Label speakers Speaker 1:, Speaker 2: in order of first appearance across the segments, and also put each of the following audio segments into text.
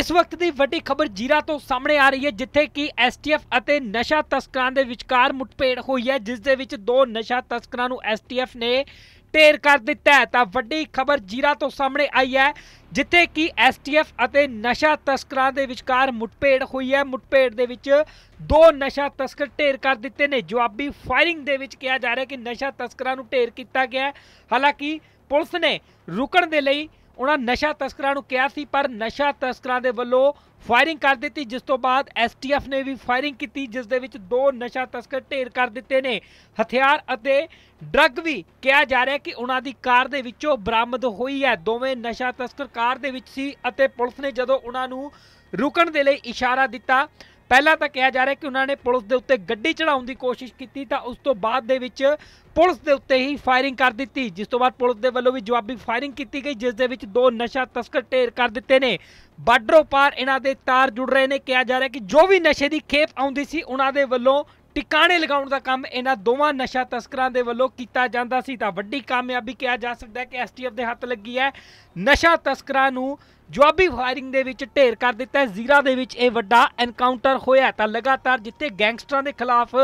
Speaker 1: ਇਸ ਵਕਤ ਦੀ ਵੱਡੀ ਖਬਰ ਜੀਰਾ ਤੋਂ ਸਾਹਮਣੇ ਆ ਰਹੀ ਹੈ ਜਿੱਥੇ ਕਿ ਐਸਟੀਐਫ ਅਤੇ ਨਸ਼ਾ ਤਸਕਰਾਂ ਦੇ ਵਿਚਕਾਰ ਮੁੱਠਭੇੜ ਹੋਈ ਹੈ ਜਿਸ ਦੇ ਵਿੱਚ ਦੋ ਨਸ਼ਾ ਤਸਕਰਾਂ ਨੂੰ ਐਸਟੀਐਫ ਨੇ ਢੇਰ ਕਰ ਦਿੱਤਾ ਤਾਂ ਵੱਡੀ ਖਬਰ ਜੀਰਾ ਤੋਂ ਸਾਹਮਣੇ ਆਈ ਹੈ ਜਿੱਥੇ ਕਿ ਐਸਟੀਐਫ ਅਤੇ ਨਸ਼ਾ ਤਸਕਰਾਂ ਦੇ ਵਿਚਕਾਰ ਮੁੱਠਭੇੜ ਹੋਈ ਹੈ ਮੁੱਠਭੇੜ ਦੇ ਵਿੱਚ ਦੋ ਨਸ਼ਾ ਤਸਕਰ ਢੇਰ ਕਰ ਦਿੱਤੇ ਨੇ ਜਵਾਬੀ ਫਾਇਰਿੰਗ ਦੇ ਵਿੱਚ ਕਿਹਾ ਜਾ ਰਿਹਾ ਕਿ ਨਸ਼ਾ ਤਸਕਰਾਂ ਨੂੰ ਢੇਰ ਕੀਤਾ ਗਿਆ ਹਾਲਾਂਕਿ ਪੁਲਿਸ ਨੇ ਰੁਕਣ ਦੇ ਲਈ ਉਹਨਾਂ ਨਸ਼ਾ ਤਸਕਰਾਂ ਨੂੰ ਕਿਹਾ ਸੀ ਪਰ ਨਸ਼ਾ ਤਸਕਰਾਂ ਦੇ ਵੱਲੋਂ ਫਾਇਰਿੰਗ ਕਰ ਦਿੱਤੀ ਜਿਸ ਤੋਂ ਬਾਅਦ ਐਸਟੀਐਫ ਨੇ ਵੀ ਫਾਇਰਿੰਗ ਕੀਤੀ ਜਿਸ ਦੇ ਵਿੱਚ ਦੋ ਨਸ਼ਾ ਤਸਕਰ ਢੇਰ ਕਰ ਦਿੱਤੇ ਨੇ ਹਥਿਆਰ ਅਤੇ ਡਰੱਗ ਵੀ ਕਿਹਾ ਜਾ ਰਿਹਾ ਕਿ ਉਹਨਾਂ ਦੀ ਕਾਰ ਦੇ ਵਿੱਚੋਂ ਬਰਾਮਦ ਹੋਈ ਹੈ ਦੋਵੇਂ ਨਸ਼ਾ ਤਸਕਰ ਕਾਰ ਦੇ ਵਿੱਚ ਸੀ ਅਤੇ ਪੁਲਿਸ ਨੇ ਜਦੋਂ ਉਹਨਾਂ ਨੂੰ ਰੁਕਣ ਦੇ ਲਈ ਇਸ਼ਾਰਾ ਦਿੱਤਾ ਪਹਿਲਾਂ ਤਾਂ ਕਿਹਾ ਜਾ ਰਿਹਾ ਕਿ ਉਹਨਾਂ ਨੇ ਪੁਲਿਸ ਦੇ ਉੱਤੇ ਗੱਡੀ ਚੜਾਉਣ ਦੀ ਕੋਸ਼ਿਸ਼ ਕੀਤੀ ਤਾਂ ਉਸ ਤੋਂ ਬਾਅਦ ਦੇ ਵਿੱਚ ਪੁਲਿਸ ਦੇ ਉੱਤੇ ਹੀ ਫਾਇਰਿੰਗ ਕਰ ਦਿੱਤੀ ਜਿਸ ਤੋਂ ਬਾਅਦ ਪੁਲਿਸ ਦੇ ਵੱਲੋਂ ਵੀ ਜਵਾਬੀ ਫਾਇਰਿੰਗ ਕੀਤੀ ਗਈ ਜਿਸ ਦੇ ਵਿੱਚ ਦੋ ਨਸ਼ਾ ਤਸਕਰ ਢੇਰ ਕਰ ਦਿੱਤੇ ਨੇ ਬਾਰਡਰੋਂ ਪਾਰ ਇਹਨਾਂ ਦੇ ਤਾਰ ਜੁੜ ਰਹੇ ਨੇ ਕਿਹਾ ਜਾ ਰਿਹਾ ਕਿ ਜੋ ਵੀ ਨਸ਼ੇ ਦੀ ਖੇਪ ਆਉਂਦੀ ਸੀ ਉਹਨਾਂ ਦੇ ਵੱਲੋਂ ਟਿਕਾਣੇ ਲਗਾਉਣ ਦਾ ਕੰਮ ਇਹਨਾਂ ਦੋਵਾਂ ਨਸ਼ਾ ਤਸਕਰਾਂ ਦੇ ਵੱਲੋਂ ਕੀਤਾ ਜਾਂਦਾ ਸੀ ਤਾਂ ਵੱਡੀ ਕਾਮਯਾਬੀ ਕਿਹਾ ਜਾ ਸਕਦਾ ਹੈ ਕਿ ਐਸਟੀਐਫ ਦੇ ਹੱਥ ਲੱਗੀ ਹੈ ਨਸ਼ਾ ਤਸਕਰਾਂ ਨੂੰ ਜਵਾਬੀ ਫਾਇਰਿੰਗ ਦੇ ਵਿੱਚ ਢੇਰ ਕਰ ਦਿੱਤਾ ਹੈ ਜ਼ੀਰਾ ਦੇ ਵਿੱਚ ਇਹ ਵੱਡਾ ਐਨਕਾਊਂਟਰ ਹੋਇਆ ਤਾਂ ਲਗਾਤਾਰ ਜਿੱਥੇ ਗੈਂਗਸਟਰਾਂ ਦੇ ਖਿਲਾਫ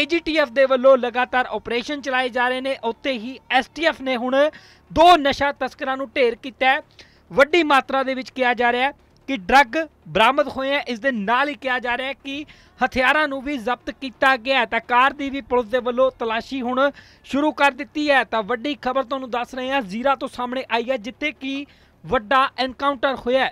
Speaker 1: ਏਜੀਟੀਐਫ ਦੇ ਵੱਲੋਂ ਲਗਾਤਾਰ ਆਪਰੇਸ਼ਨ ਚਲਾਏ ਜਾ ਰਹੇ ਨੇ ਉੱਥੇ ਹੀ ਐਸਟੀਐਫ ਨੇ ਹੁਣ ਦੋ ਨਸ਼ਾ ਤਸਕਰਾਂ ਨੂੰ ਢੇਰ ਕੀਤਾ ਹੈ ਵੱਡੀ ਮਾਤਰਾ ਦੇ ਵਿੱਚ ਕਿਹਾ ਜਾ ਰਿਹਾ ਹੈ ਕਿ ਡਰੱਗ ਬਰਾਮਦ ਹੋਏ ਆ ਇਸ ਦੇ ਨਾਲ ਹੀ ਕਿਹਾ ਜਾ ਰਿਹਾ ਹੈ ਕਿ ਹਥਿਆਰਾਂ ਨੂੰ ਵੀ ਜ਼ਬਤ ਕੀਤਾ ਗਿਆ ਤਾਂ ਕਾਰ ਦੀ ਵੀ ਪੁਲਿਸ ਦੇ ਵੱਲੋਂ ਤਲਾਸ਼ੀ ਹੁਣ ਸ਼ੁਰੂ ਕਰ ਦਿੱਤੀ ਹੈ ਤਾਂ ਵੱਡੀ ਖਬਰ ਤੁਹਾਨੂੰ ਦੱਸ ਰਹੇ ਹਾਂ ਜ਼ੀਰਾ ਤੋਂ ਸਾਹਮਣੇ ਆਈ ਹੈ ਜਿੱਥੇ ਕਿ ਵੱਡਾ ਐਨਕਾਊਂਟਰ ਹੋਇਆ